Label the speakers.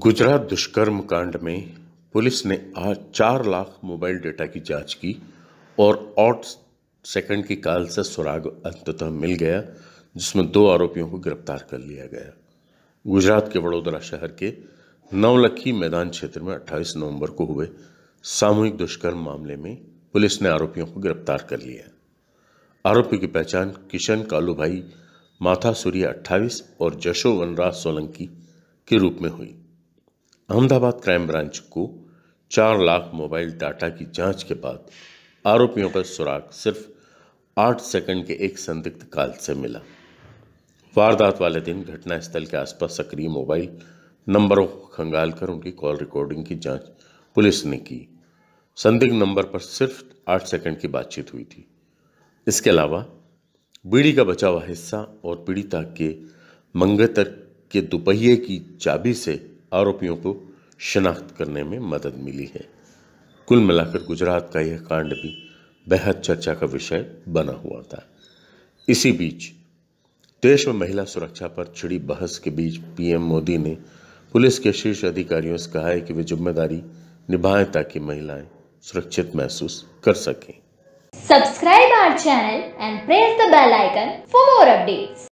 Speaker 1: गुजरात दुष्कर्म कांड में पुलिस ने आज चार लाख मोबाइल डेटा की जांच की और आठ सेकंड की काल से सुराग अंततः मिल गया जिसमें दो आरोपियों को गिरफ्तार कर लिया गया गुजरात के वडोदरा शहर के नवलखी मैदान क्षेत्र में 28 नवंबर को हुए सामूहिक दुष्कर्म मामले में पुलिस ने आरोपियों को गिरफ्तार कर लिया आरोपी की पहचान किशन कालूभाई माथा सूर्य अट्ठाईस और जशो वनराज सोलंकी के रूप में हुई अहमदाबाद क्राइम ब्रांच को चार लाख मोबाइल डाटा की जांच के बाद आरोपियों का सुराग सिर्फ आठ सेकंड के एक संदिग्ध काल से मिला वारदात वाले दिन घटनास्थल के आसपास सक्रिय मोबाइल नंबरों को खंगाल कर उनकी कॉल रिकॉर्डिंग की जांच पुलिस ने की संदिग्ध नंबर पर सिर्फ आठ सेकंड की बातचीत हुई थी इसके अलावा बीड़ी का बचा हुआ हिस्सा और पीड़िता के मंगतर के दुपहिए की चाबी से आरोपियों को शनाख्त करने में मदद मिली है कुल मिलाकर गुजरात का यह कांड भी बेहद चर्चा का विषय बना हुआ था इसी बीच देश में महिला सुरक्षा पर छिड़ी बहस के बीच पीएम मोदी ने पुलिस के शीर्ष अधिकारियों से कहा है कि वे जिम्मेदारी निभाएं ताकि महिलाएं सुरक्षित महसूस कर सकें subscribe our channel and press the bell icon for more updates